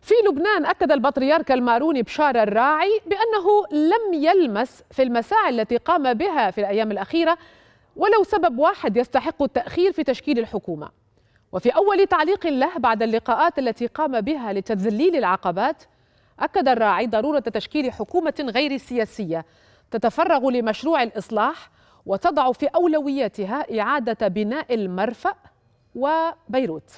في لبنان أكد البطريرك الماروني بشار الراعي بأنه لم يلمس في المساعي التي قام بها في الأيام الأخيرة ولو سبب واحد يستحق التأخير في تشكيل الحكومة وفي أول تعليق له بعد اللقاءات التي قام بها لتذليل العقبات أكد الراعي ضرورة تشكيل حكومة غير سياسية تتفرغ لمشروع الإصلاح وتضع في أولوياتها إعادة بناء المرفأ وبيروت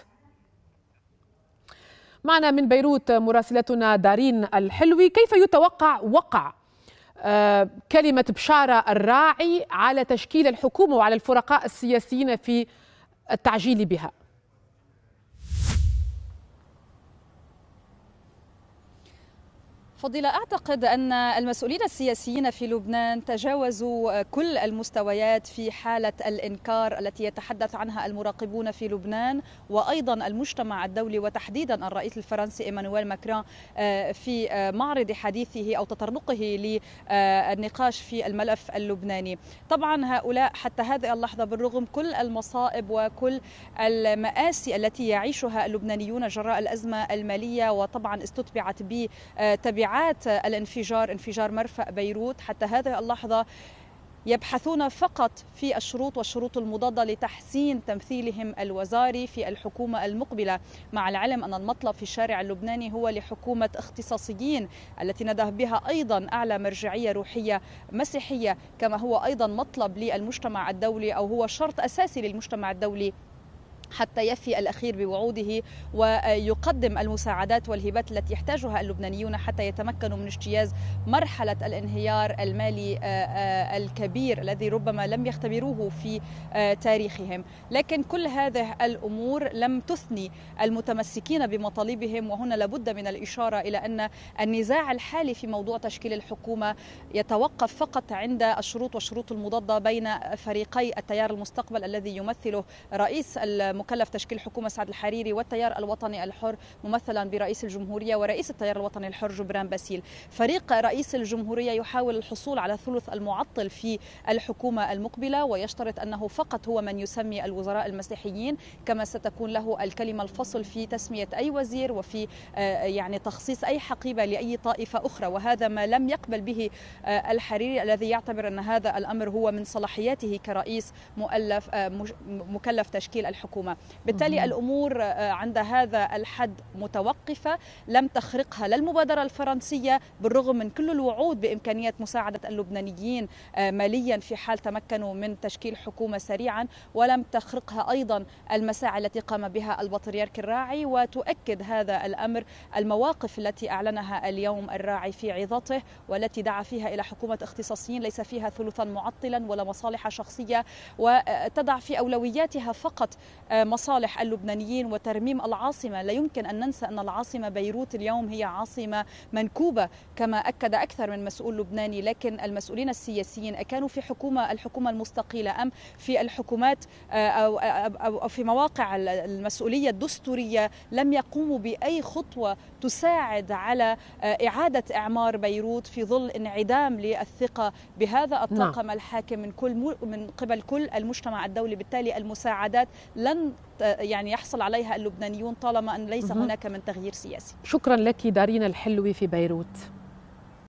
معنا من بيروت مراسلتنا دارين الحلوي كيف يتوقع وقع آه، كلمة بشارة الراعي على تشكيل الحكومة وعلى الفرقاء السياسيين في التعجيل بها فضيلة أعتقد أن المسؤولين السياسيين في لبنان تجاوزوا كل المستويات في حالة الإنكار التي يتحدث عنها المراقبون في لبنان وأيضا المجتمع الدولي وتحديدا الرئيس الفرنسي إيمانويل ماكرون آه، في آه، معرض حديثه أو تطرقه للنقاش في الملف اللبناني طبعا هؤلاء حتى هذه اللحظة بالرغم كل المصائب وكل المآسي التي يعيشها اللبنانيون جراء الأزمة المالية وطبعا استتبعت بتبعات آه، ساعات الانفجار انفجار مرفأ بيروت حتى هذه اللحظة يبحثون فقط في الشروط والشروط المضادة لتحسين تمثيلهم الوزاري في الحكومة المقبلة مع العلم أن المطلب في الشارع اللبناني هو لحكومة اختصاصيين التي نده بها أيضا أعلى مرجعية روحية مسيحية كما هو أيضا مطلب للمجتمع الدولي أو هو شرط أساسي للمجتمع الدولي حتى يفي الأخير بوعوده ويقدم المساعدات والهبات التي يحتاجها اللبنانيون حتى يتمكنوا من اجتياز مرحلة الانهيار المالي آه، آه، الكبير الذي ربما لم يختبروه في آه، تاريخهم لكن كل هذه الأمور لم تثني المتمسكين بمطالبهم وهنا لابد من الإشارة إلى أن النزاع الحالي في موضوع تشكيل الحكومة يتوقف فقط عند الشروط والشروط المضادة بين فريقي التيار المستقبل الذي يمثله رئيس المجتمع مكلف تشكيل حكومة سعد الحريري والتيار الوطني الحر ممثلا برئيس الجمهورية ورئيس التيار الوطني الحر جبران باسيل فريق رئيس الجمهورية يحاول الحصول على ثلث المعطل في الحكومة المقبلة ويشترط أنه فقط هو من يسمي الوزراء المسيحيين كما ستكون له الكلمة الفصل في تسمية أي وزير وفي آه، يعني تخصيص أي حقيبة لأي طائفة أخرى وهذا ما لم يقبل به آه، الحريري الذي يعتبر أن هذا الأمر هو من صلاحياته كرئيس مؤلف آه، مكلف تشكيل الحكومة الحكومة بالتالي الأمور آه، عند هذا الحد متوقفة لم تخرقها لا المبادرة الفرنسية بالرغم من كل الوعود بإمكانية مساعدة اللبنانيين آه، ماليا في حال تمكنوا من تشكيل حكومة سريعا ولم تخرقها أيضا المساعي التي قام بها البطريرك الراعي وتؤكد هذا الأمر المواقف التي أعلنها اليوم الراعي في عظته والتي دعا فيها إلى حكومة اختصاصيين ليس فيها ثلثا معطلا ولا مصالح شخصية وتضع في أولوياتها فقط آه، مصالح اللبنانيين وترميم العاصمة لا يمكن أن ننسى أن العاصمة بيروت اليوم هي عاصمة منكوبة كما أكد أكثر من مسؤول لبناني لكن المسؤولين السياسيين أكانوا في حكومة الحكومة المستقيلة أم في الحكومات آه، أو, في مواقع المسؤولية الدستورية لم يقوموا بأي خطوة تساعد على آه، إعادة إعمار بيروت في ظل انعدام للثقة بهذا الطاقم نعم. الحاكم من كل من قبل كل المجتمع الدولي بالتالي المساعدات لن يعني يحصل عليها اللبنانيون طالما أن ليس هناك من تغيير سياسي شكرا لك دارينا الحلوي في بيروت